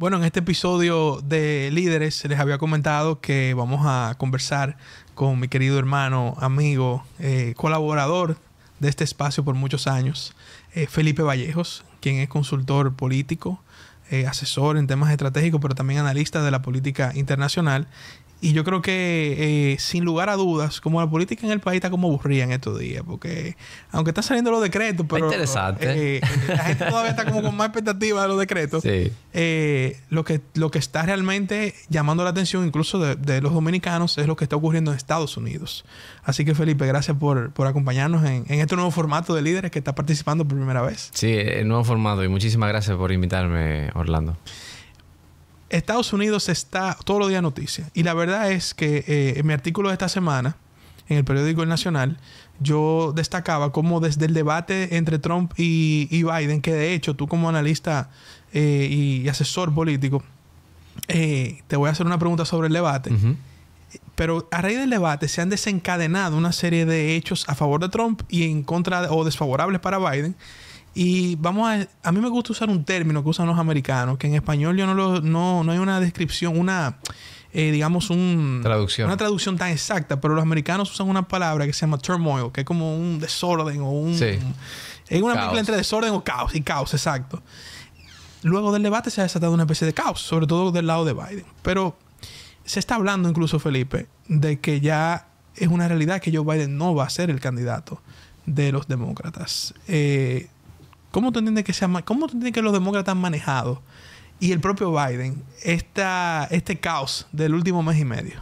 Bueno, en este episodio de Líderes les había comentado que vamos a conversar con mi querido hermano, amigo, eh, colaborador de este espacio por muchos años, eh, Felipe Vallejos, quien es consultor político, eh, asesor en temas estratégicos, pero también analista de la política internacional y yo creo que, eh, sin lugar a dudas, como la política en el país está como aburrida en estos días, porque aunque están saliendo los decretos, pero. Interesante. Eh, eh, la gente todavía está como con más expectativa de los decretos. lo, que, lo que está realmente llamando la atención, incluso de, los dominicanos, es lo que está ocurriendo en Estados Unidos. Así que, Felipe, gracias por, por acompañarnos en, en, este nuevo formato de líderes que está participando por primera vez. Sí, el nuevo formato. Y muchísimas gracias por invitarme, Orlando. Estados Unidos está todos los días noticias. Y la verdad es que eh, en mi artículo de esta semana, en el periódico El Nacional, yo destacaba cómo desde el debate entre Trump y, Biden, que de hecho tú como analista eh, y asesor político, eh, te voy a hacer una pregunta sobre el debate. Pero a raíz del debate se han desencadenado una serie de hechos a favor de Trump y en contra o desfavorables para Biden y vamos a... A mí me gusta usar un término que usan los americanos, que en español yo no lo... No, no hay una descripción, una... Eh, digamos un... Traducción. Una traducción tan exacta, pero los americanos usan una palabra que se llama turmoil, que es como un desorden o un... Sí. Es una mezcla entre desorden o caos. Y caos, exacto. Luego del debate se ha desatado una especie de caos, sobre todo del lado de Biden. Pero se está hablando incluso, Felipe, de que ya es una realidad que Joe Biden no va a ser el candidato de los demócratas. Eh, ¿Cómo te entiendes que, cómo que los demócratas han manejado y el propio Biden este caos del último mes y medio?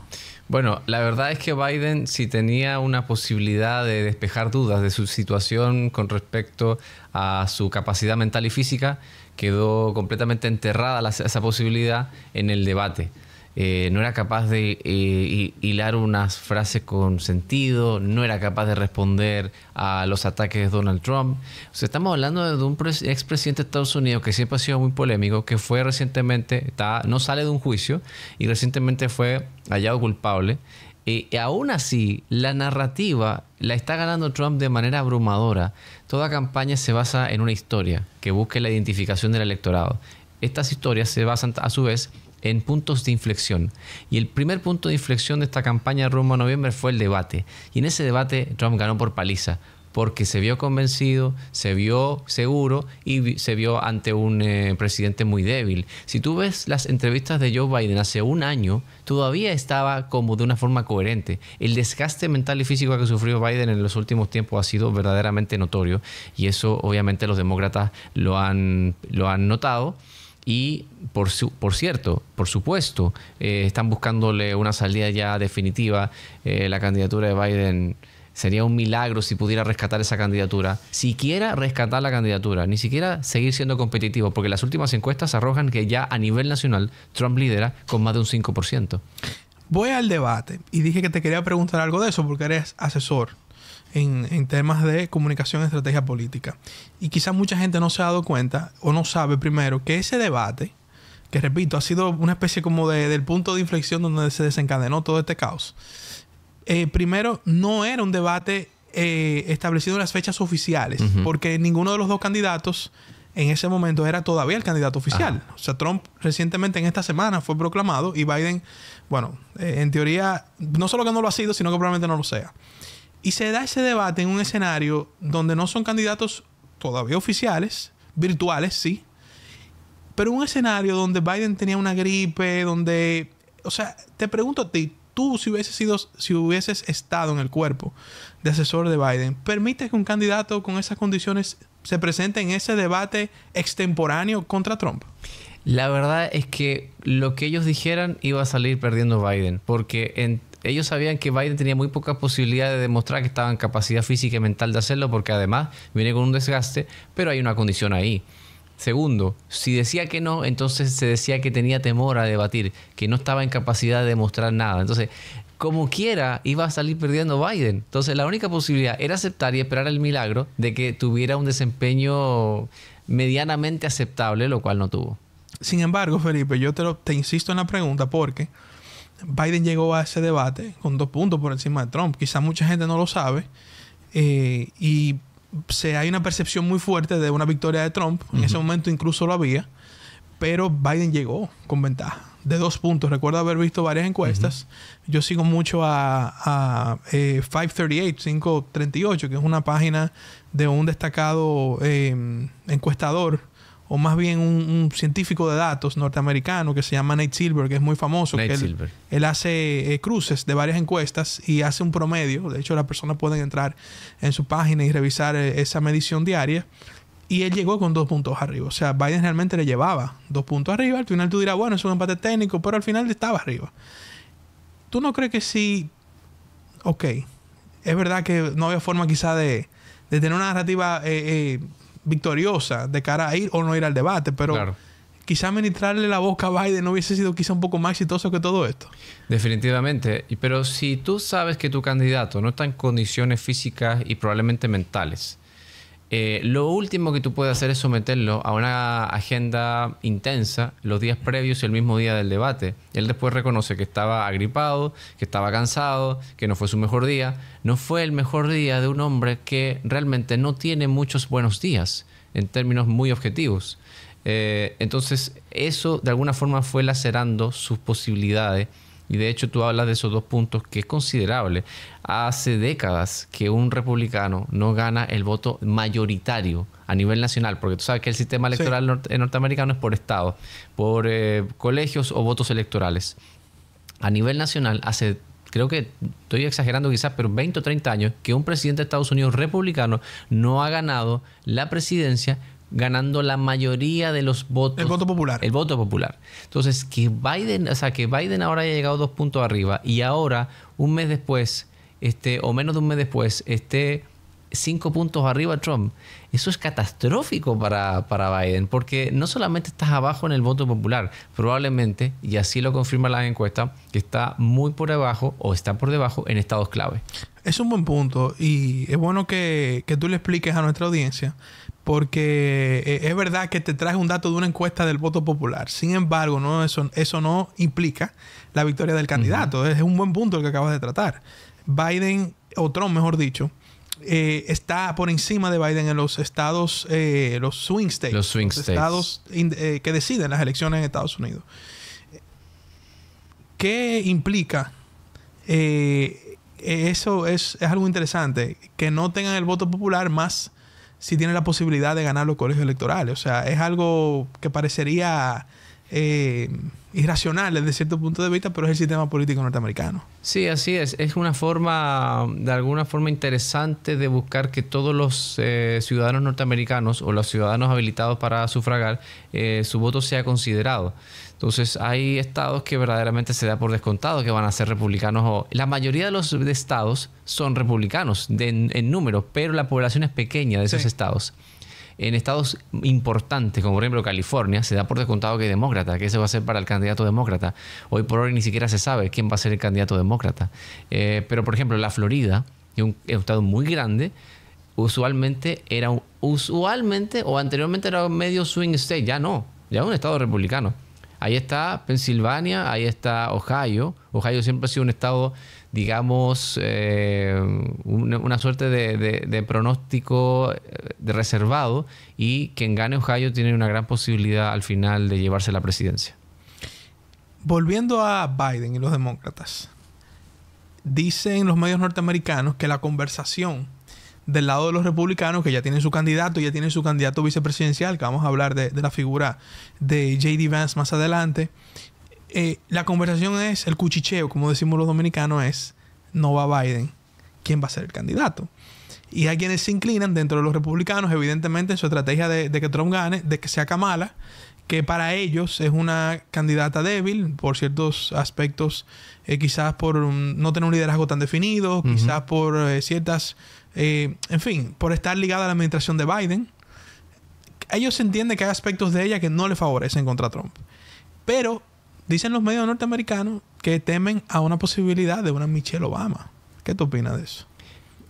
Bueno, la verdad es que Biden si tenía una posibilidad de despejar dudas de su situación con respecto a su capacidad mental y física, quedó completamente enterrada esa posibilidad en el debate. Eh, no era capaz de eh, hilar unas frases con sentido, no era capaz de responder a los ataques de Donald Trump. estamos hablando de un expresidente de Estados Unidos que siempre ha sido muy polémico, que fue recientemente, está, no sale de un juicio y recientemente fue hallado culpable. Eh, y aún así, la narrativa la está ganando Trump de manera abrumadora. Toda campaña se basa en una historia que busque la identificación del electorado. Estas historias se basan a su vez en puntos de inflexión. Y el primer punto de inflexión de esta campaña rumbo a noviembre fue el debate. Y en ese debate Trump ganó por paliza, porque se vio convencido, se vio seguro y se vio ante un eh, presidente muy débil. Si tú ves las entrevistas de Joe Biden hace un año, todavía estaba como de una forma coherente. El desgaste mental y físico que sufrió Biden en los últimos tiempos ha sido verdaderamente notorio y eso obviamente los demócratas lo lo han notado y por, su, por cierto, por supuesto, eh, están buscándole una salida ya definitiva. Eh, la candidatura de Biden sería un milagro si pudiera rescatar esa candidatura. Siquiera rescatar la candidatura, ni siquiera seguir siendo competitivo, porque las últimas encuestas arrojan que ya a nivel nacional Trump lidera con más de un 5%. Voy al debate y dije que te quería preguntar algo de eso porque eres asesor en, temas de comunicación y estrategia política. Y quizás mucha gente no se ha dado cuenta o no sabe primero que ese debate, que repito, ha sido una especie como de, del punto de inflexión donde se desencadenó todo este caos. Eh, primero, no era un debate eh, establecido en las fechas oficiales, porque ninguno de los dos candidatos en ese momento era todavía el candidato oficial. O sea, Trump recientemente en esta semana fue proclamado y Biden, bueno, eh, en teoría, no solo que no lo ha sido, sino que probablemente no lo sea. Y se da ese debate en un escenario donde no son candidatos todavía oficiales, virtuales, sí, pero un escenario donde Biden tenía una gripe, donde, o sea, te pregunto a ti, tú si hubieses sido, si hubieses estado en el cuerpo de asesor de Biden, ¿permite que un candidato con esas condiciones se presente en ese debate extemporáneo contra Trump? La verdad es que lo que ellos dijeran iba a salir perdiendo Biden, porque en ellos sabían que Biden tenía muy pocas posibilidades de demostrar que estaba en capacidad física y mental de hacerlo porque además viene con un desgaste, pero hay una condición ahí. Segundo, si decía que no, entonces se decía que tenía temor a debatir, que no estaba en capacidad de demostrar nada. Entonces, como quiera, iba a salir perdiendo Biden. Entonces, la única posibilidad era aceptar y esperar el milagro de que tuviera un desempeño medianamente aceptable, lo cual no tuvo. Sin embargo, Felipe, yo te, te insisto en la pregunta porque Biden llegó a ese debate con dos puntos por encima de Trump. Quizás mucha gente no lo sabe. Eh, y se, hay una percepción muy fuerte de una victoria de Trump. En ese momento incluso lo había. Pero Biden llegó con ventaja de dos puntos. Recuerdo haber visto varias encuestas. Yo sigo mucho a, a 538, eh, 538, que es una página de un destacado eh, encuestador o más bien un, científico de datos norteamericano que se llama Nate Silver, que es muy famoso. él, él hace eh, cruces de varias encuestas y hace un promedio. De hecho, las personas pueden entrar en su página y revisar eh, esa medición diaria. Y él llegó con dos puntos arriba. O sea, Biden realmente le llevaba dos puntos arriba. Al final tú dirás, bueno, es un empate técnico, pero al final estaba arriba. ¿Tú no crees que sí? Ok, es verdad que no había forma quizá de, de tener una narrativa eh, eh victoriosa de cara a ir o no ir al debate, pero quizás quizá ministrarle la boca a Biden no hubiese sido quizá un poco más exitoso que todo esto. Definitivamente, pero si tú sabes que tu candidato no está en condiciones físicas y probablemente mentales, eh, lo último que tú puedes hacer es someterlo a una agenda intensa los días previos y el mismo día del debate. Él después reconoce que estaba agripado, que estaba cansado, que no fue su mejor día. No fue el mejor día de un hombre que realmente no tiene muchos buenos días en términos muy objetivos. Eh, entonces eso de alguna forma fue lacerando sus posibilidades y de hecho tú hablas de esos dos puntos que es considerable. Hace décadas que un republicano no gana el voto mayoritario a nivel nacional, porque tú sabes que el sistema electoral eh, norteamericano es por estado, por eh, colegios o votos electorales. A nivel nacional, hace creo que estoy exagerando quizás, pero 20 o 30 años que un presidente de Estados Unidos republicano no ha ganado la presidencia ganando la mayoría de los votos. El voto popular. El voto popular. Entonces, que Biden, o sea, que Biden ahora haya llegado dos puntos arriba y ahora, un mes después, este, o menos de un mes después, esté cinco puntos arriba Trump. Eso es catastrófico para, para Biden, porque no solamente estás abajo en el voto popular, probablemente, y así lo confirma la encuesta, que está muy por debajo o está por debajo en estados clave. Es un buen punto y es bueno que, que tú le expliques a nuestra audiencia porque eh, es verdad que te traje un dato de una encuesta del voto popular. Sin embargo, no, eso, no implica la victoria del candidato. Es un buen punto el que acabas de tratar. Biden, o Trump, mejor dicho, eh, está por encima de Biden en los estados, eh, los swing states. Los swing estados que deciden las elecciones en Estados Unidos. ¿Qué implica? eso es, es algo interesante. Que no tengan el voto popular más si tiene la posibilidad de ganar los colegios electorales. O sea, es algo que parecería eh, irracional desde cierto punto de vista, pero es el sistema político norteamericano. Sí, así es. Es una forma, de alguna forma interesante de buscar que todos los eh, ciudadanos norteamericanos o los ciudadanos habilitados para sufragar, eh, su voto sea considerado. Entonces hay estados que verdaderamente se da por descontado que van a ser republicanos o la mayoría de los estados son republicanos en número, pero la población es pequeña de esos estados. En estados importantes, como por ejemplo California, se da por descontado que es demócrata, que se va a ser para el candidato demócrata. Hoy por hoy ni siquiera se sabe quién va a ser el candidato demócrata. Eh, pero por ejemplo, la Florida, que es un estado muy grande, usualmente era usualmente o anteriormente era medio swing state, ya no, ya es un estado republicano. Ahí está Pensilvania, ahí está Ohio. Ohio siempre ha sido un estado, digamos, eh, una, suerte de, pronóstico eh, reservado y quien gane Ohio tiene una gran posibilidad al final de llevarse la presidencia. Volviendo a Biden y los demócratas, dicen los medios norteamericanos que la conversación del lado de los republicanos, que ya tienen su candidato, ya tienen su candidato vicepresidencial, que vamos a hablar de, la figura de JD Vance más adelante, eh, la conversación es, el cuchicheo, como decimos los dominicanos, es, no va Biden, ¿quién va a ser el candidato? Y hay quienes se inclinan dentro de los republicanos, evidentemente, en su estrategia de, que Trump gane, de que sea Kamala, que para ellos es una candidata débil por ciertos aspectos, eh, quizás por no tener un liderazgo tan definido, quizás por eh, ciertas eh, en fin, por estar ligada a la administración de Biden, ellos entienden que hay aspectos de ella que no le favorecen contra Trump. Pero dicen los medios norteamericanos que temen a una posibilidad de una Michelle Obama. ¿Qué tú opinas de eso?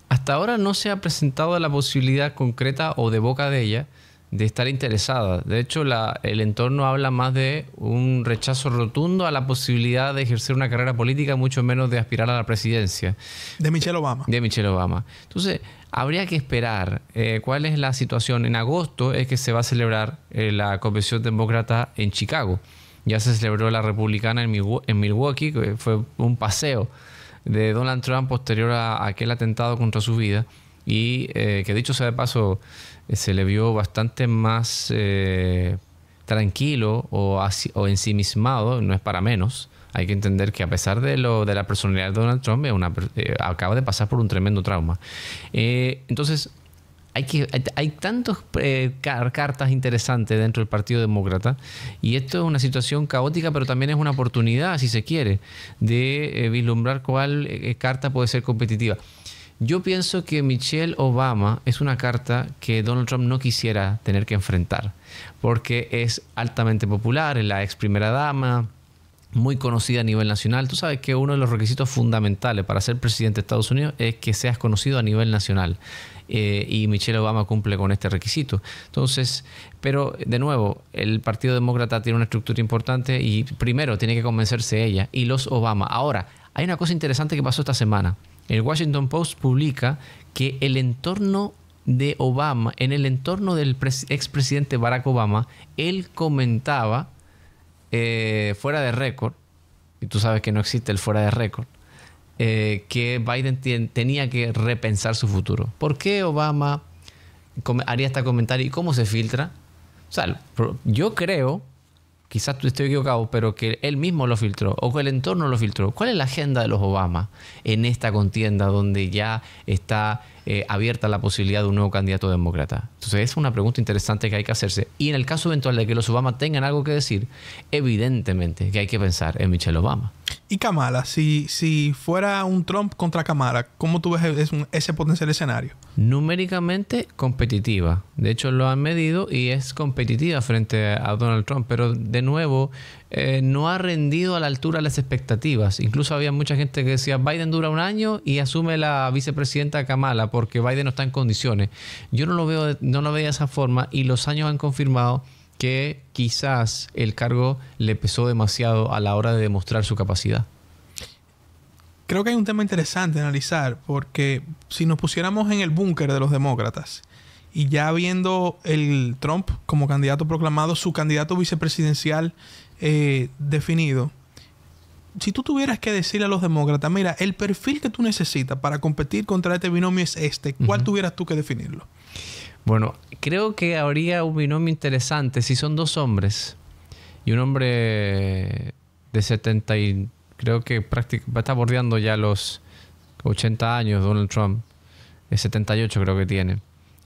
Hasta ahora no se ha presentado la posibilidad concreta o de boca de ella, de estar interesada. De hecho, la, el entorno habla más de un rechazo rotundo a la posibilidad de ejercer una carrera política, mucho menos de aspirar a la presidencia. De Michelle Obama. De Michelle Obama. Entonces, habría que esperar eh, cuál es la situación. En agosto es que se va a celebrar eh, la Convención Demócrata en Chicago. Ya se celebró la republicana en, en Milwaukee, que fue un paseo de Donald Trump posterior a aquel atentado contra su vida. Y eh, que dicho sea de paso, eh, se le vio bastante más eh, tranquilo o, o, ensimismado, no es para menos. Hay que entender que a pesar de, lo, de la personalidad de Donald Trump, eh, acaba de pasar por un tremendo trauma. entonces, hay, que, hay, tantas cartas interesantes dentro del Partido Demócrata y esto es una situación caótica, pero también es una oportunidad, si se quiere, de vislumbrar cuál carta puede ser competitiva. Yo pienso que Michelle Obama es una carta que Donald Trump no quisiera tener que enfrentar, porque es altamente popular, es la ex primera dama, muy conocida a nivel nacional. Tú sabes que uno de los requisitos fundamentales para ser presidente de Estados Unidos es que seas conocido a nivel nacional. Eh, y Michelle Obama cumple con este requisito. Entonces, pero de nuevo, el Partido Demócrata tiene una estructura importante y primero tiene que convencerse ella y los Obama. Ahora, hay una cosa interesante que pasó esta semana el Washington Post publica que el entorno de Obama, en el entorno del expresidente Barack Obama, él comentaba eh, fuera de récord, y tú sabes que no existe el fuera de récord, eh, que Biden tenía que repensar su futuro. ¿Por qué Obama haría este comentario y cómo se filtra? O sea, yo creo quizás estoy equivocado, pero que él mismo lo filtró o que el entorno lo filtró. ¿Cuál es la agenda de los Obama en esta contienda donde ya está eh, abierta la posibilidad de un nuevo candidato demócrata? Entonces es una pregunta interesante que hay que hacerse. Y en el caso eventual de que los Obama tengan algo que decir, evidentemente que hay que pensar en Michelle Obama. ¿Y Kamala? Si, si fuera un Trump contra Kamala, ¿cómo tú ves ese potencial escenario? Numéricamente competitiva. De hecho, lo han medido y es competitiva frente a Donald Trump. Pero de nuevo, eh, no ha rendido a la altura las expectativas. Incluso había mucha gente que decía, Biden dura un año y asume la vicepresidenta Kamala porque Biden no está en condiciones. Yo no lo veo, no lo veía de esa forma y los años han confirmado que quizás el cargo le pesó demasiado a la hora de demostrar su capacidad? Creo que hay un tema interesante analizar, porque si nos pusiéramos en el búnker de los demócratas, y ya viendo el Trump como candidato proclamado, su candidato vicepresidencial eh, definido, si tú tuvieras que decirle a los demócratas, mira, el perfil que tú necesitas para competir contra este binomio es este, ¿cuál tuvieras tú que definirlo? Bueno, creo que habría un binomio interesante si son dos hombres y un hombre de 70 creo que prácticamente está bordeando ya los 80 años Donald Trump, de eh, 78 creo que tiene.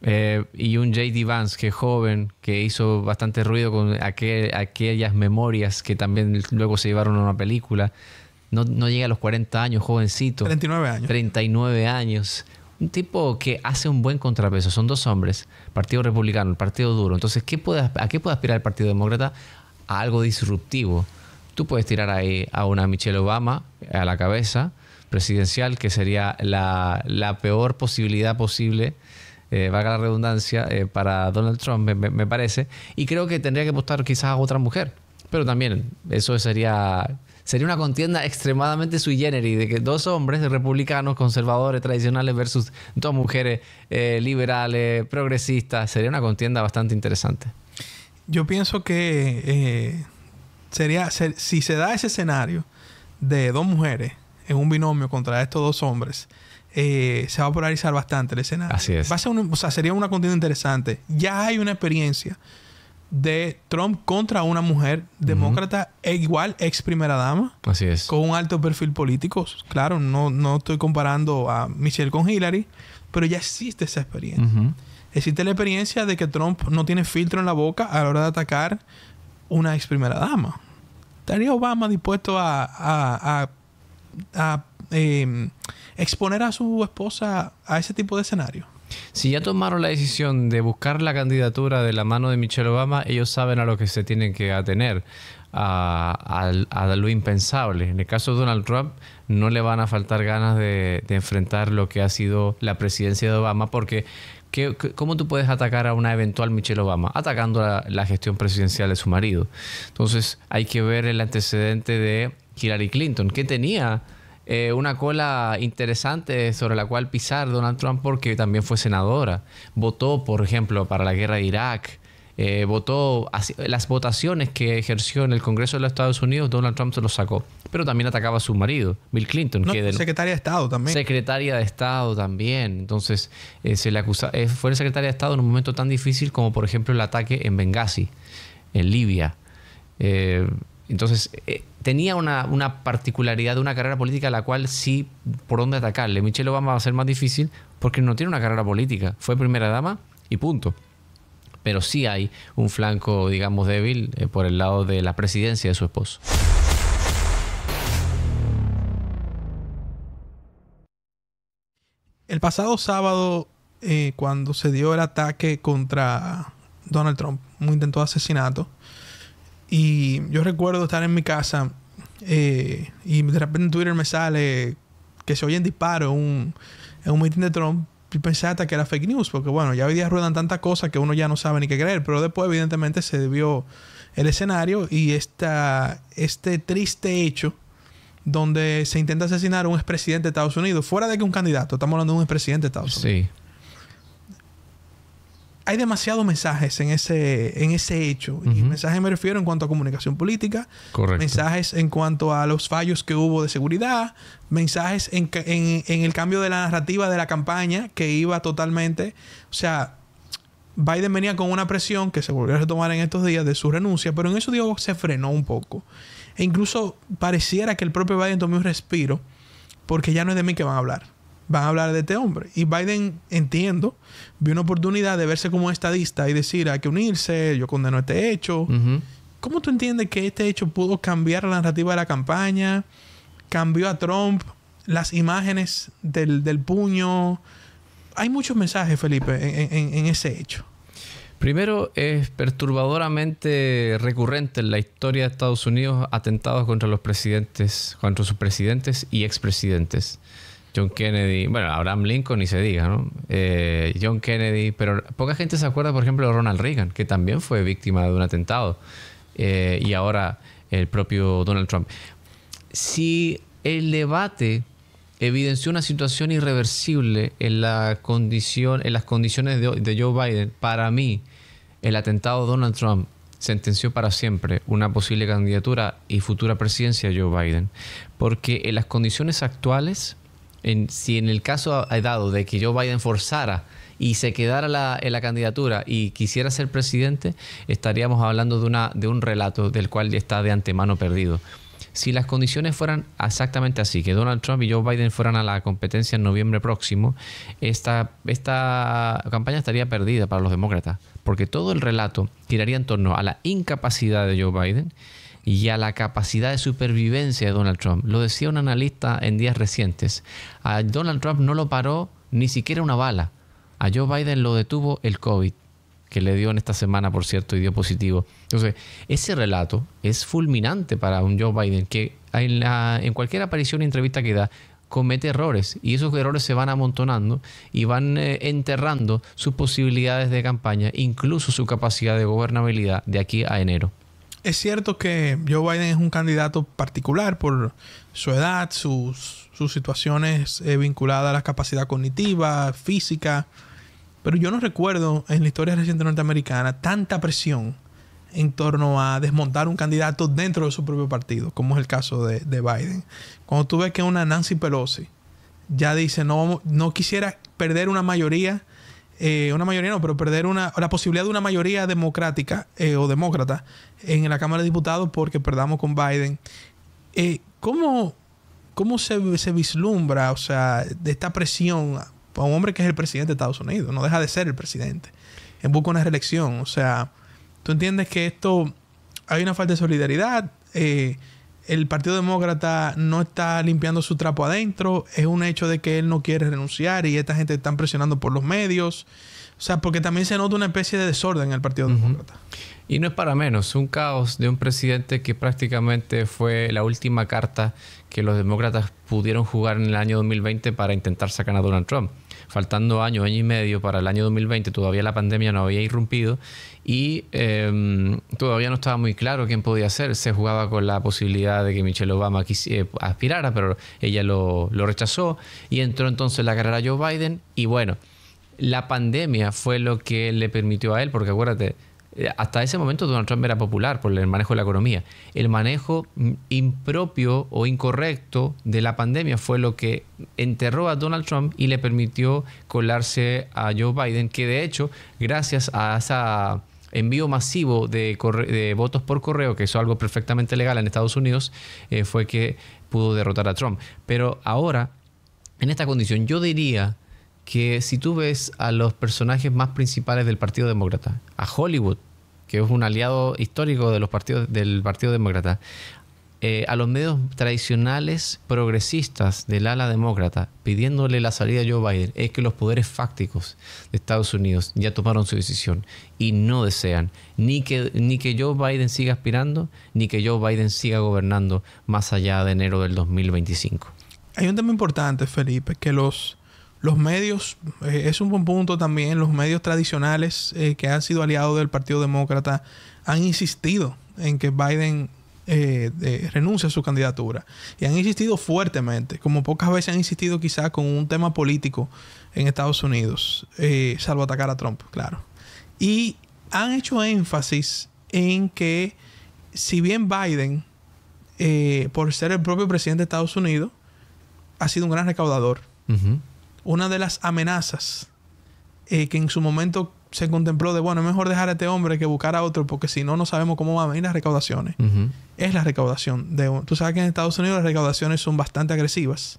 Eh, y un JD Vance que es joven, que hizo bastante ruido con aquellas memorias que también luego se llevaron a una película. No, no, llega a los 40 años, jovencito. 39 años. 39 años un tipo que hace un buen contrapeso. Son dos hombres, Partido Republicano, el Partido Duro. Entonces, ¿qué puede, ¿a qué puede aspirar el Partido Demócrata? A algo disruptivo. Tú puedes tirar ahí a una Michelle Obama eh, a la cabeza presidencial, que sería la, peor posibilidad posible, eh, valga la redundancia, eh, para Donald Trump, me, me, parece. Y creo que tendría que apostar quizás a otra mujer. Pero también, eso sería sería una contienda extremadamente sui generis, de que dos hombres republicanos, conservadores, tradicionales, versus dos mujeres eh, liberales, progresistas, sería una contienda bastante interesante. Yo pienso que eh, sería, si se da ese escenario de dos mujeres en un binomio contra estos dos hombres, eh, se va a polarizar bastante el escenario. Así es. Va a o sea, sería una contienda interesante. Ya hay una experiencia de Trump contra una mujer demócrata, e igual ex primera dama. Así es. Con un alto perfil político. Claro, no, no estoy comparando a Michelle con Hillary, pero ya existe esa experiencia. Existe la experiencia de que Trump no tiene filtro en la boca a la hora de atacar una ex primera dama. ¿Estaría Obama dispuesto a, eh, exponer a su esposa a ese tipo de escenario? si ya tomaron la decisión de buscar la candidatura de la mano de Michelle Obama, ellos saben a lo que se tienen que atener, a, a, lo impensable. En el caso de Donald Trump, no le van a faltar ganas de, enfrentar lo que ha sido la presidencia de Obama, porque ¿cómo tú puedes atacar a una eventual Michelle Obama? Atacando la, la gestión presidencial de su marido. Entonces hay que ver el antecedente de Hillary Clinton, que tenía eh, una cola interesante sobre la cual pisar Donald Trump porque también fue senadora. Votó, por ejemplo, para la guerra de Irak. Eh, votó las votaciones que ejerció en el Congreso de los Estados Unidos, Donald Trump se los sacó. Pero también atacaba a su marido, Bill Clinton. secretaria de Estado también. Secretaria de Estado también. Entonces, eh, se le acusa, fue secretaria de Estado en un momento tan difícil como, por ejemplo, el ataque en Benghazi, en Libia. entonces, tenía una, particularidad de una carrera política a la cual sí por dónde atacarle. Michelle Obama va a ser más difícil porque no tiene una carrera política. Fue primera dama y punto. Pero sí hay un flanco, digamos, débil eh, por el lado de la presidencia de su esposo. El pasado sábado, eh, cuando se dio el ataque contra Donald Trump, un intento de asesinato, y yo recuerdo estar en mi casa eh, y de repente en Twitter me sale que se oyen disparos en un, en un meeting de Trump. Y pensé hasta que era fake news, porque bueno, ya hoy día ruedan tantas cosas que uno ya no sabe ni qué creer. Pero después, evidentemente, se debió el escenario y esta, este triste hecho donde se intenta asesinar a un expresidente de Estados Unidos, fuera de que un candidato, estamos hablando de un expresidente de Estados Unidos hay demasiados mensajes en ese, en ese hecho. Y mensajes me refiero en cuanto a comunicación política, mensajes en cuanto a los fallos que hubo de seguridad, mensajes en, el cambio de la narrativa de la campaña que iba totalmente. O sea, Biden venía con una presión que se volvió a retomar en estos días de su renuncia, pero en eso digo se frenó un poco. E incluso pareciera que el propio Biden tomó un respiro porque ya no es de mí que van a hablar van a hablar de este hombre. Y Biden, entiendo, vio una oportunidad de verse como estadista y decir, hay que unirse, yo condeno este hecho. ¿Cómo tú entiendes que este hecho pudo cambiar la narrativa de la campaña? Cambió a Trump, las imágenes del, del puño. Hay muchos mensajes, Felipe, en, en, en ese hecho. Primero, es perturbadoramente recurrente en la historia de Estados Unidos atentados contra los presidentes, contra sus presidentes y expresidentes. John Kennedy, bueno, Abraham Lincoln ni se diga, ¿no? Eh, John Kennedy, pero poca gente se acuerda, por ejemplo, de Ronald Reagan, que también fue víctima de un atentado, eh, y ahora el propio Donald Trump. Si el debate evidenció una situación irreversible en, la condición, en las condiciones de, de Joe Biden, para mí, el atentado Donald Trump sentenció para siempre una posible candidatura y futura presidencia de Joe Biden, porque en las condiciones actuales si en el caso dado de que Joe Biden forzara y se quedara en la candidatura y quisiera ser presidente, estaríamos hablando de, un relato del cual ya está de antemano perdido. Si las condiciones fueran exactamente así, que Donald Trump y Joe Biden fueran a la competencia en noviembre próximo, esta, esta campaña estaría perdida para los demócratas, porque todo el relato giraría en torno a la incapacidad de Joe Biden y a la capacidad de supervivencia de Donald Trump. Lo decía un analista en días recientes. A Donald Trump no lo paró ni siquiera una bala. A Joe Biden lo detuvo el COVID, que le dio en esta semana, por cierto, y dio positivo. Entonces, ese relato es fulminante para un Joe Biden que en, cualquier aparición o entrevista que da comete errores y esos errores se van amontonando y van eh, enterrando sus posibilidades de campaña, incluso su capacidad de gobernabilidad de aquí a enero es cierto que Joe Biden es un candidato particular por su edad, sus, situaciones eh, vinculadas a la capacidad cognitiva, física, pero yo no recuerdo en la historia reciente norteamericana tanta presión en torno a desmontar un candidato dentro de su propio partido, como es el caso de, Biden. Cuando tú ves que una Nancy Pelosi ya dice, no, no quisiera perder una mayoría eh, una mayoría no, pero perder una, la posibilidad de una mayoría democrática eh, o demócrata en la Cámara de Diputados porque perdamos con Biden. Eh, ¿Cómo, cómo se, se, vislumbra, o sea, de esta presión a un hombre que es el presidente de Estados Unidos? No deja de ser el presidente en busca de una reelección. O sea, ¿tú entiendes que esto hay una falta de solidaridad? el Partido Demócrata no está limpiando su trapo adentro, es un hecho de que él no quiere renunciar y esta gente está presionando por los medios. O sea, porque también se nota una especie de desorden en el Partido Demócrata. Y no es para menos, un caos de un presidente que prácticamente fue la última carta que los demócratas pudieron jugar en el año 2020 para intentar sacar a Donald Trump faltando año, año y medio para el año 2020, todavía la pandemia no había irrumpido y em, todavía no estaba muy claro quién podía ser. Se jugaba con la posibilidad de que Michelle Obama eh, aspirara, pero ella lo, lo rechazó y entró entonces la carrera Joe Biden y bueno, la pandemia fue lo que le permitió a él, porque acuérdate, eh, hasta ese momento Donald Trump era popular por el manejo de la economía. El manejo impropio o incorrecto de la pandemia fue lo que enterró a Donald Trump y le permitió colarse a Joe Biden, que de hecho, gracias a ese envío masivo de, votos por correo, que es algo perfectamente legal en Estados Unidos, eh, fue que pudo derrotar a Trump. Pero ahora, en esta condición, yo diría que si tú ves a los personajes más principales del Partido Demócrata, a Hollywood, que es un aliado histórico de los partidos, del Partido Demócrata, eh, a los medios tradicionales progresistas del ala demócrata pidiéndole la salida a Joe Biden es que los poderes fácticos de Estados Unidos ya tomaron su decisión y no desean ni que, ni que Joe Biden siga aspirando ni que Joe Biden siga gobernando más allá de enero del 2025. Hay un tema importante, Felipe, que los los medios, eh, es un buen punto también, los medios tradicionales eh, que han sido aliados del Partido Demócrata han insistido en que Biden eh, a su candidatura. Y han insistido fuertemente, como pocas veces han insistido quizás con un tema político en Estados Unidos, eh, salvo atacar a Trump, claro. Y han hecho énfasis en que si bien Biden, por ser el propio presidente de Estados Unidos, ha sido un gran recaudador, una de las amenazas eh, que en su momento se contempló de, bueno, es mejor dejar a este hombre que buscar a otro, porque si no, no sabemos cómo van a venir las recaudaciones. Es la recaudación. De, tú sabes que en Estados Unidos las recaudaciones son bastante agresivas.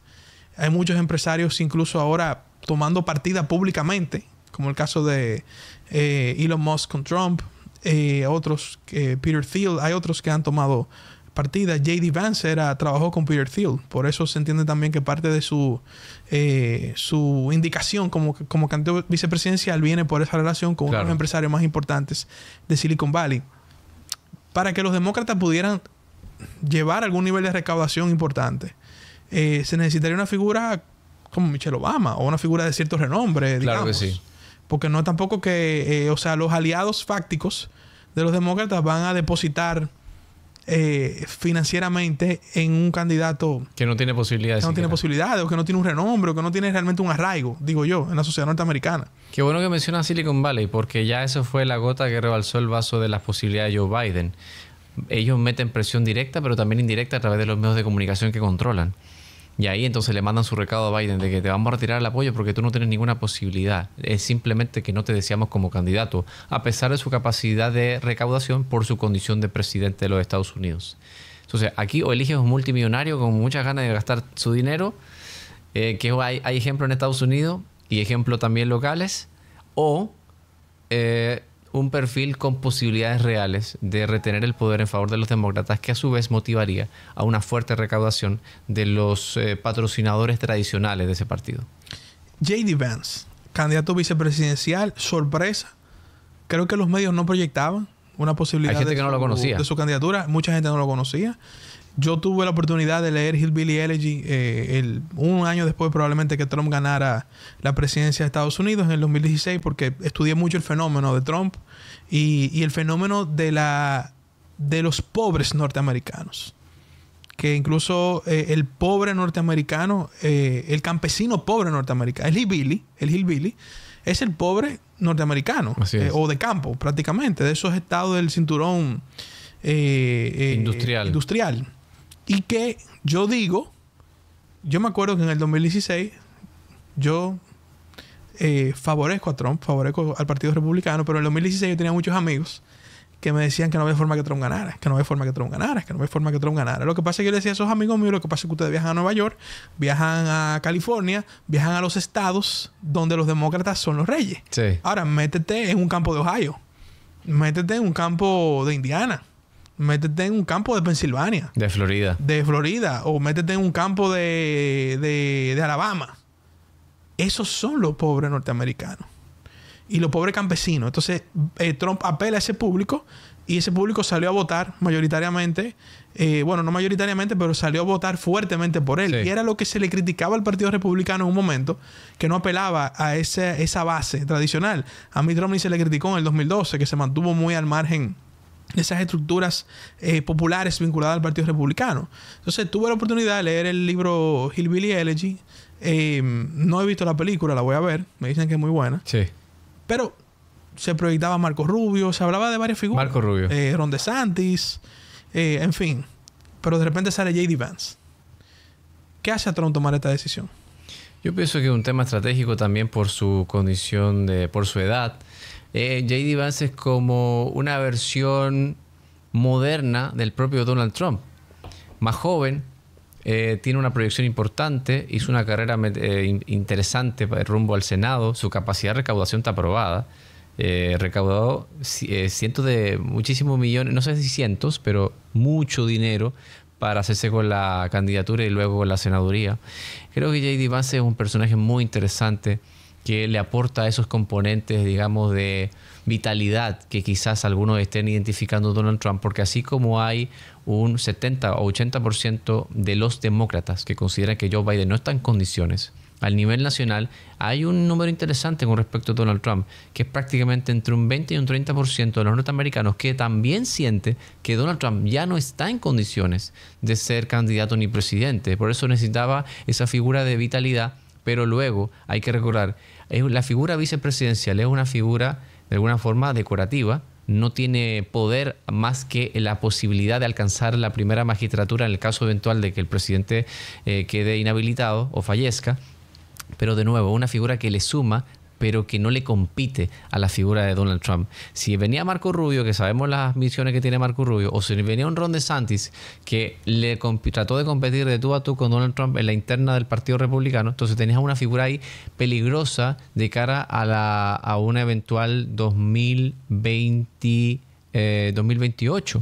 Hay muchos empresarios, incluso ahora, tomando partida públicamente, como el caso de eh, Elon Musk con Trump, eh, otros, Peter Thiel, hay otros que han tomado partida, J.D. Vance era, trabajó con Peter Thiel. Por eso se entiende también que parte de su, eh, su indicación como, como candidato vicepresidencial viene por esa relación con los empresarios más importantes de Silicon Valley. Para que los demócratas pudieran llevar algún nivel de recaudación importante, eh, se necesitaría una figura como Michelle Obama o una figura de cierto renombre. Digamos. Claro que sí. Porque no tampoco que, eh, o sea, los aliados fácticos de los demócratas van a depositar eh, financieramente en un candidato que no tiene posibilidades. no tiene posibilidades, o que no tiene un renombre, o que no tiene realmente un arraigo, digo yo, en la sociedad norteamericana. Qué bueno que menciona Silicon Valley, porque ya eso fue la gota que rebalsó el vaso de las posibilidades de Joe Biden. Ellos meten presión directa, pero también indirecta a través de los medios de comunicación que controlan. Y ahí entonces le mandan su recado a Biden de que te vamos a retirar el apoyo porque tú no tienes ninguna posibilidad. Es simplemente que no te deseamos como candidato, a pesar de su capacidad de recaudación por su condición de presidente de los Estados Unidos. Entonces, aquí o eliges un multimillonario con muchas ganas de gastar su dinero, eh, que hay, hay ejemplos en Estados Unidos y ejemplos también locales, o eh, un perfil con posibilidades reales de retener el poder en favor de los demócratas, que a su vez motivaría a una fuerte recaudación de los eh, patrocinadores tradicionales de ese partido. JD Vance, candidato vicepresidencial, sorpresa. Creo que los medios no proyectaban una posibilidad de su candidatura. Mucha gente no lo conocía. Yo tuve la oportunidad de leer Hillbilly Elegy eh, un año después probablemente que Trump ganara la presidencia de Estados Unidos en el 2016 porque estudié mucho el fenómeno de Trump y, el fenómeno de, la, de los pobres norteamericanos. Que incluso eh, el pobre norteamericano, eh, el campesino pobre norteamericano, el hillbilly, el hillbilly es el pobre norteamericano o de campo prácticamente, de esos estados del cinturón industrial. industrial. Y que yo digo, yo me acuerdo que en el 2016 yo eh, favorezco a Trump, favorezco al Partido Republicano, pero en el 2016 yo tenía muchos amigos que me decían que no había forma que Trump ganara, que no había forma que Trump ganara, que no había forma que Trump ganara. Lo que pasa es que yo le decía a esos amigos míos, lo que pasa es que ustedes viajan a Nueva York, viajan a California, viajan a los estados donde los demócratas son los reyes. Ahora, métete en un campo de Ohio, métete en un campo de Indiana, métete en un campo de Pensilvania. De Florida. De Florida. O métete en un campo de, Alabama. Esos son los pobres norteamericanos. Y los pobres campesinos. Entonces, eh, Trump apela a ese público y ese público salió a votar mayoritariamente, eh, bueno, no mayoritariamente, pero salió a votar fuertemente por él. Y era lo que se le criticaba al Partido Republicano en un momento, que no apelaba a esa base tradicional. A Mitt Romney se le criticó en el 2012, que se mantuvo muy al margen esas estructuras eh, populares vinculadas al Partido Republicano. Entonces tuve la oportunidad de leer el libro Hillbilly Elegy. Em, no he visto la película, la voy a ver. Me dicen que es muy buena. Sí. Pero se proyectaba Marco Rubio, se hablaba de varias figuras. Marco Rubio. Eh, Ron DeSantis, eh, en fin. Pero de repente sale J.D. Vance. ¿Qué hace a Trump tomar esta decisión? Yo pienso que es un tema estratégico también por su condición, de, por su edad eh, JD Vance es como una versión moderna del propio Donald Trump. Más joven, eh, tiene una proyección importante, hizo una carrera eh, interesante rumbo al Senado, su capacidad de recaudación está aprobada. Recaudó cientos de muchísimos millones, no sé si cientos, pero mucho dinero para hacerse con la candidatura y luego con la senaduría. Creo que J.D. Vance es un personaje muy interesante que le aporta esos componentes, digamos, de vitalidad que quizás algunos estén identificando Donald Trump, porque así como hay un 70 o 80% de los demócratas que consideran que Joe Biden no está en condiciones, al nivel nacional hay un número interesante con respecto a Donald Trump, que es prácticamente entre un 20 y un 30% de los norteamericanos que también siente que Donald Trump ya no está en condiciones de ser candidato ni presidente. Por eso necesitaba esa figura de vitalidad pero luego hay que recordar la figura vicepresidencial es una figura de alguna forma decorativa, no tiene poder más que la posibilidad de alcanzar la primera magistratura en el caso eventual de que el presidente eh, quede inhabilitado o fallezca. Pero de nuevo, una figura que le suma pero que no le compite a la figura de Donald Trump. Si venía Marco Rubio, que sabemos las misiones que tiene Marco Rubio, o si venía un Ron DeSantis que le trató de competir de tú a tú con Donald Trump en la interna del Partido Republicano, entonces tenías una figura ahí peligrosa de cara a, la, a una eventual 2020, 2028, eh,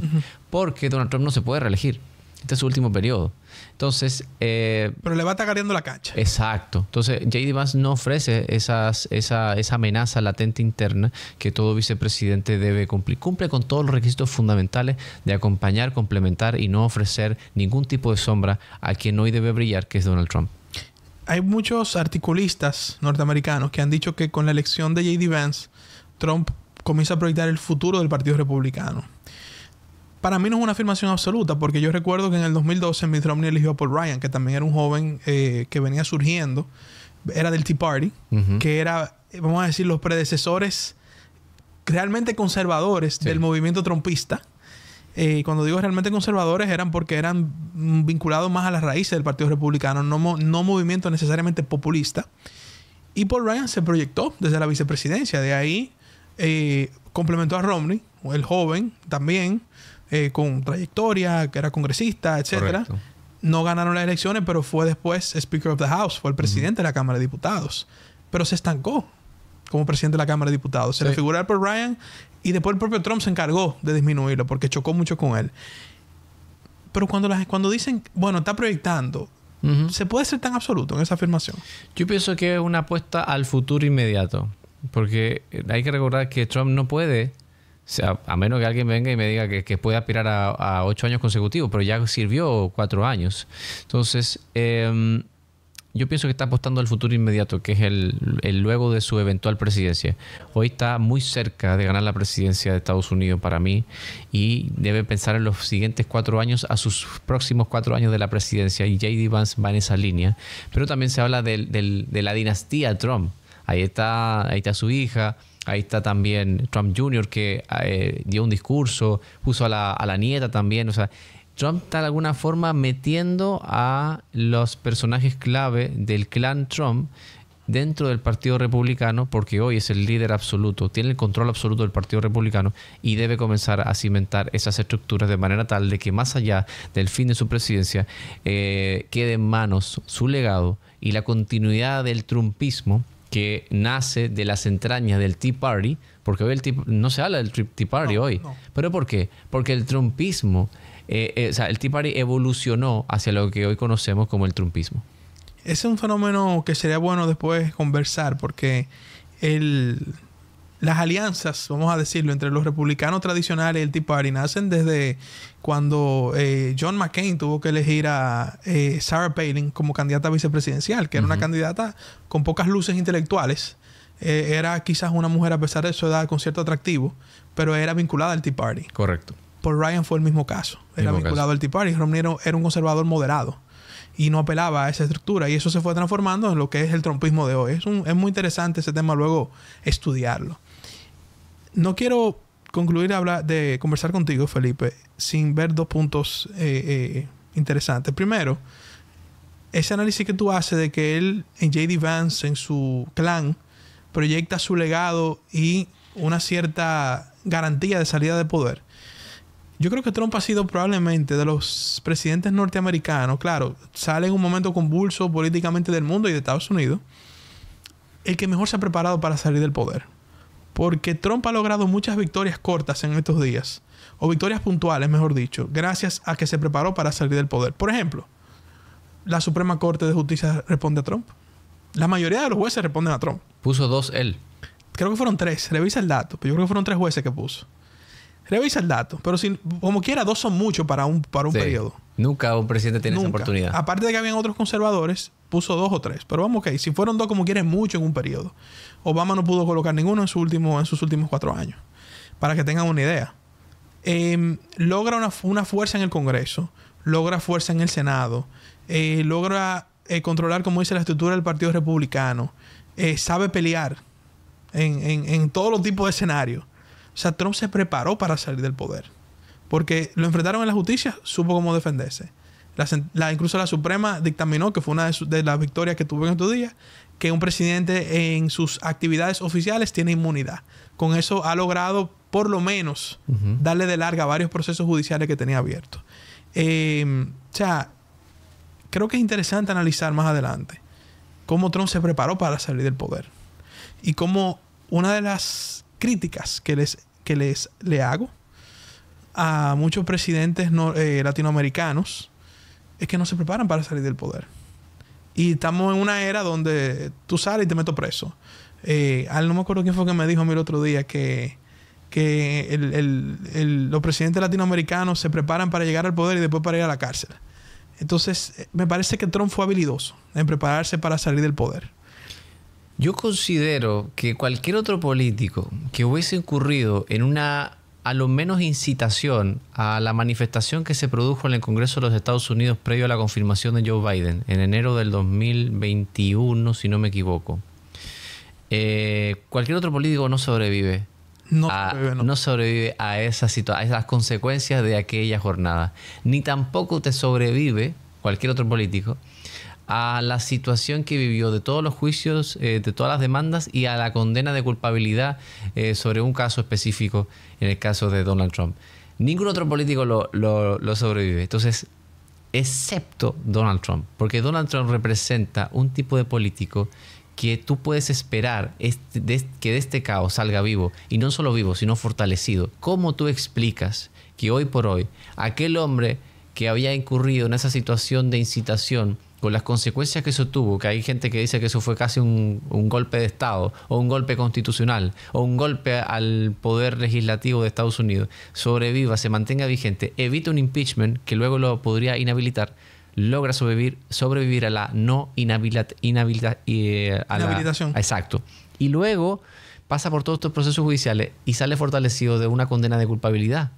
porque Donald Trump no se puede reelegir. Este es su último periodo. Entonces. Eh, Pero le va tagareando la cancha. Exacto. Entonces, J.D. Vance no ofrece esas, esa, esa amenaza latente interna que todo vicepresidente debe cumplir. Cumple con todos los requisitos fundamentales de acompañar, complementar y no ofrecer ningún tipo de sombra a quien hoy debe brillar, que es Donald Trump hay muchos articulistas norteamericanos que han dicho que con la elección de JD Vance, Trump comienza a proyectar el futuro del Partido Republicano para mí no es una afirmación absoluta, porque yo recuerdo que en el 2012 Mitt Romney eligió a Paul Ryan, que también era un joven eh, que venía surgiendo, era del Tea Party, que era, eh, vamos a decir, los predecesores realmente conservadores del movimiento trompista. Eh, cuando digo realmente conservadores eran porque eran vinculados más a las raíces del Partido Republicano, no, no movimiento necesariamente populista. Y Paul Ryan se proyectó desde la vicepresidencia, de ahí eh, complementó a Romney, el joven también, eh, con trayectoria, que era congresista, etcétera. No ganaron las elecciones, pero fue después Speaker of the House, fue el presidente de la Cámara de Diputados. Pero se estancó como presidente de la Cámara de Diputados. Se le figuró propio Ryan y después el propio Trump se encargó de disminuirlo porque chocó mucho con él. Pero cuando, las, cuando dicen, bueno, está proyectando, ¿se puede ser tan absoluto en esa afirmación? Yo pienso que es una apuesta al futuro inmediato. Porque hay que recordar que Trump no puede sea, a menos que alguien venga y me diga que, puede aspirar a, ocho años consecutivos, pero ya sirvió cuatro años. Entonces, em, yo pienso que está apostando al futuro inmediato, que es el, luego de su eventual presidencia. Hoy está muy cerca de ganar la presidencia de Estados Unidos para mí y debe pensar en los siguientes cuatro años, a sus próximos cuatro años de la presidencia y JD Vance va en esa línea. Pero también se habla de la dinastía Trump. Ahí está, ahí está su hija, Ahí está también Trump Jr., que eh, dio un discurso, puso a la, a la nieta también. O sea, Trump está de alguna forma metiendo a los personajes clave del clan Trump dentro del Partido Republicano, porque hoy es el líder absoluto, tiene el control absoluto del Partido Republicano y debe comenzar a cimentar esas estructuras de manera tal de que más allá del fin de su presidencia eh, quede en manos su legado y la continuidad del trumpismo que nace de las entrañas del Tea Party, porque hoy el tea, no se habla del Tea Party hoy. ¿Pero por qué? Porque el trumpismo, eh, eh, o sea, el Tea Party evolucionó hacia lo que hoy conocemos como el trumpismo. es un fenómeno que sería bueno después conversar, porque el, las alianzas, vamos a decirlo, entre los republicanos tradicionales y el Tea Party nacen desde cuando eh, John McCain tuvo que elegir a eh, Sarah Palin como candidata vicepresidencial, que era una candidata con pocas luces intelectuales. Eh, era quizás una mujer, a pesar de su edad, con cierto atractivo, pero era vinculada al Tea Party. Correcto. Por Ryan fue el mismo caso. Era vinculado al Tea Party. Romney era, un conservador moderado y no apelaba a esa estructura. Y eso se fue transformando en lo que es el trompismo de hoy. Es, un, es muy interesante ese tema luego estudiarlo no quiero concluir hablar de conversar contigo, Felipe, sin ver dos puntos eh, eh, interesantes. Primero, ese análisis que tú haces de que él en JD Vance, en su clan, proyecta su legado y una cierta garantía de salida de poder. Yo creo que Trump ha sido probablemente de los presidentes norteamericanos, claro, sale en un momento convulso políticamente del mundo y de Estados Unidos, el que mejor se ha preparado para salir del poder porque Trump ha logrado muchas victorias cortas en estos días, o victorias puntuales, mejor dicho, gracias a que se preparó para salir del poder. Por ejemplo, la Suprema Corte de Justicia responde a Trump. La mayoría de los jueces responden a Trump. Puso dos él. Creo que fueron tres. Revisa el dato. Yo creo que fueron tres jueces que puso. Revisa el dato. Pero si, como quiera, dos son muchos para un, para un periodo. Nunca un presidente tiene esa oportunidad. Aparte de que habían otros conservadores, puso dos o tres. Pero vamos, que Si fueron dos, como quiera, es mucho en un periodo. Obama no pudo colocar ninguno en, en sus últimos cuatro años. Para que tengan una idea. Em, logra una, fuerza en el Congreso, logra fuerza en el Senado, eh, logra eh, controlar, como dice la estructura del Partido Republicano, eh, sabe pelear en, todos los tipos de escenarios. O sea, Trump se preparó para salir del poder. Porque lo enfrentaron en la justicia, supo cómo defenderse. La, incluso la Suprema dictaminó que fue una de, de las victorias que tuvo en estos días que un presidente en sus actividades oficiales tiene inmunidad. Con eso ha logrado por lo menos darle de larga varios procesos judiciales que tenía abiertos. Eh, o sea, creo que es interesante analizar más adelante cómo Trump se preparó para salir del poder y cómo una de las críticas que les, que les le hago a muchos presidentes eh, latinoamericanos es que no se preparan para salir del poder. Y estamos en una era donde tú sales y te meto preso. Eh, al, no me acuerdo quién fue que me dijo a mí el otro día que, los presidentes latinoamericanos se preparan para llegar al poder y después para ir a la cárcel. Entonces, eh, me parece que Trump fue habilidoso en prepararse para salir del poder. Yo considero que cualquier otro político que hubiese incurrido en una a lo menos incitación a la manifestación que se produjo en el Congreso de los Estados Unidos previo a la confirmación de Joe Biden en enero del 2021, si no me equivoco. Eh, cualquier otro político no sobrevive. No, sobrevive, a, a esas consecuencias de aquella jornada. Ni tampoco te sobrevive, cualquier otro político, a la situación que vivió de todos los juicios, eh, de todas las demandas y a la condena de culpabilidad eh, sobre un caso específico, en el caso de Donald Trump. Ningún otro político lo, sobrevive. Entonces, excepto Donald Trump, porque Donald Trump representa un tipo de político que tú puedes esperar este, que de este caos salga vivo, y no solo vivo, sino fortalecido. ¿Cómo tú explicas que hoy por hoy aquel hombre que había incurrido en esa situación de incitación con las consecuencias que eso tuvo, que hay gente que dice que eso fue casi un, golpe de Estado, o un golpe constitucional, o un golpe al poder legislativo de Estados Unidos, sobreviva, se mantenga vigente, evita un impeachment que luego lo podría inhabilitar, logra sobrevivir, sobrevivir a la no eh, inhabilitación. exacto. Y luego pasa por todos estos procesos judiciales y sale fortalecido de una condena de culpabilidad.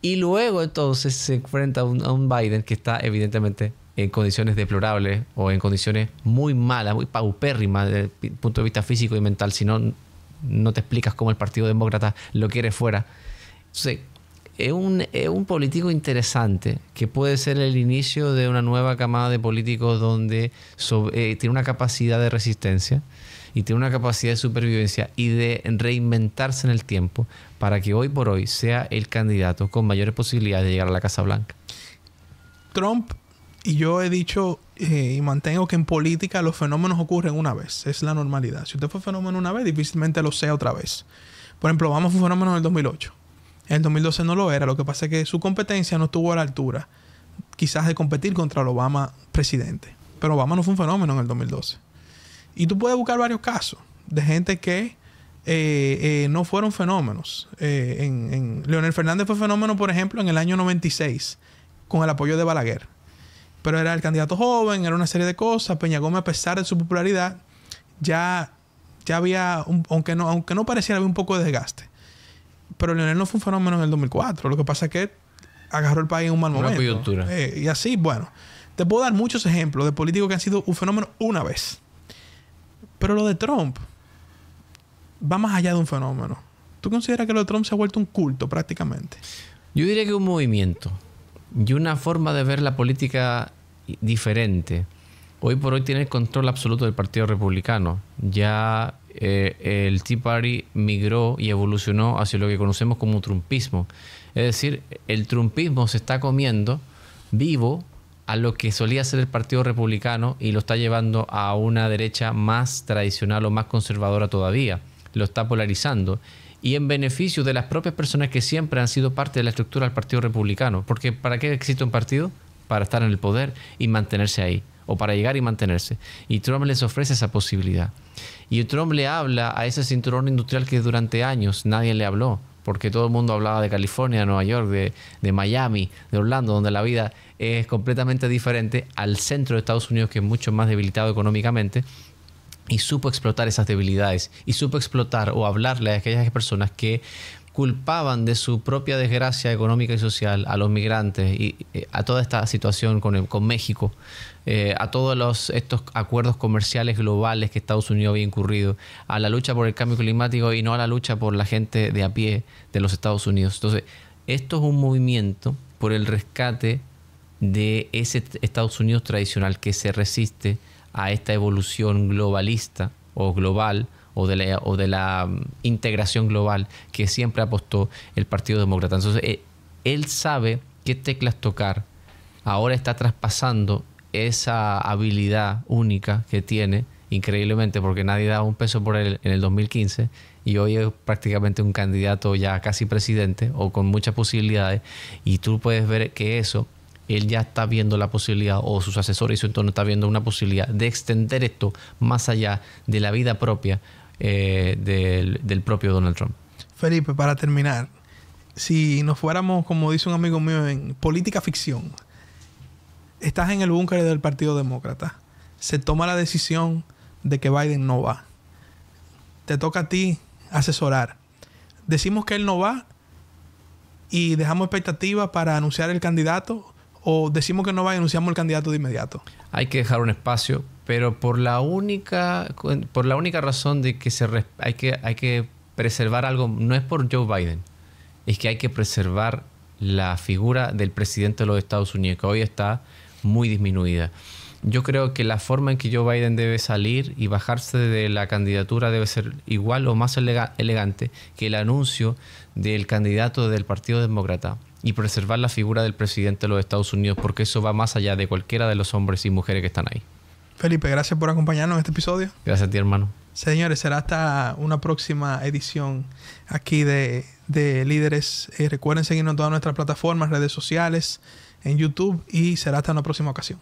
Y luego entonces se enfrenta a un Biden que está evidentemente en condiciones deplorables o en condiciones muy malas, muy paupérrimas desde el punto de vista físico y mental, si no, no te explicas cómo el Partido Demócrata lo quiere fuera. Entonces, es un, político interesante que puede ser el inicio de una nueva camada de políticos donde eh, tiene una capacidad de resistencia y tiene una capacidad de supervivencia y de reinventarse en el tiempo para que hoy por hoy sea el candidato con mayores posibilidades de llegar a la Casa Blanca. Trump y yo he dicho eh, y mantengo que en política los fenómenos ocurren una vez, es la normalidad. Si usted fue fenómeno una vez, difícilmente lo sea otra vez. Por ejemplo, vamos fue un fenómeno en el 2008. En el 2012 no lo era, lo que pasa es que su competencia no estuvo a la altura, quizás de competir contra el Obama presidente. Pero Obama no fue un fenómeno en el 2012. Y tú puedes buscar varios casos de gente que eh, eh, no fueron fenómenos. en... Leonel Fernández fue fenómeno, por ejemplo, en el año 96, con el apoyo de Balaguer pero era el candidato joven, era una serie de cosas. Peña Gómez, a pesar de su popularidad, ya, ya había, aunque, no, aunque no pareciera, había un poco de desgaste. Pero Leonel no fue un fenómeno en el 2004. Lo que pasa es que agarró el país en un mal momento. Una eh, y así, bueno. Te puedo dar muchos ejemplos de políticos que han sido un fenómeno una vez. Pero lo de Trump va más allá de un fenómeno. ¿Tú consideras que lo de Trump se ha vuelto un culto prácticamente? Yo diría que un movimiento y una forma de ver la política diferente. Hoy por hoy tiene el control absoluto del Partido Republicano. Ya eh, el Tea Party migró y evolucionó hacia lo que conocemos como trumpismo. Es decir, el trumpismo se está comiendo vivo a lo que solía ser el Partido Republicano y lo está llevando a una derecha más tradicional o más conservadora todavía. Lo está polarizando. Y en beneficio de las propias personas que siempre han sido parte de la estructura del Partido Republicano. Porque ¿para qué existe un partido? para estar en el poder y mantenerse ahí, o para llegar y mantenerse. Y Trump les ofrece esa posibilidad. Y Trump le habla a ese cinturón industrial que durante años nadie le habló, porque todo el mundo hablaba de California, de Nueva York, de, de Miami, de Orlando, donde la vida es completamente diferente al centro de Estados Unidos, que es mucho más debilitado económicamente, y supo explotar esas debilidades y supo explotar o hablarle a aquellas personas que culpaban de su propia desgracia económica y social a los migrantes y eh, a toda esta situación con, con México, eh, a todos estos acuerdos comerciales globales que Estados Unidos había incurrido, a la lucha por el cambio climático y no a la lucha por la gente de a pie de los Estados Unidos. Entonces, esto es un movimiento por el rescate de ese Estados Unidos tradicional que se resiste a esta evolución globalista o global o de la, mm, integración global que siempre apostó el Partido Demócrata. Entonces, eh, él sabe qué teclas tocar. Ahora está traspasando esa habilidad única que tiene, increíblemente, porque nadie daba un peso por él en el 2015 y hoy es prácticamente un candidato ya casi presidente o con muchas posibilidades y tú puedes ver que eso él ya está viendo la posibilidad, o sus asesores y su entorno está viendo una posibilidad de extender esto más allá de la vida propia eh, del, propio Donald Trump. Felipe, para terminar, si nos fuéramos, como dice un amigo mío, en política ficción, estás en el búnker del Partido Demócrata, se toma la decisión de que Biden no va. Te toca a ti asesorar. Decimos que él no va y dejamos expectativas para anunciar el candidato o decimos que no va y anunciamos el candidato de inmediato. Hay que dejar un espacio, pero por la única, por la única razón de que, se, hay, que hay que preservar algo, no es por Joe Biden, es que hay que preservar la figura del presidente de los Estados Unidos, que hoy está muy disminuida. Yo creo que la forma en que Joe Biden debe salir y bajarse de la candidatura debe ser igual o más elegante que el anuncio del candidato del Partido Demócrata y preservar la figura del presidente de los Estados Unidos, porque eso va más allá de cualquiera de los hombres y mujeres que están ahí. Felipe, gracias por acompañarnos en este episodio. Gracias a ti, hermano. Señores, será hasta una próxima edición aquí de, Líderes. Eh, recuerden seguirnos en todas nuestras plataformas, redes sociales, en YouTube y será hasta una próxima ocasión.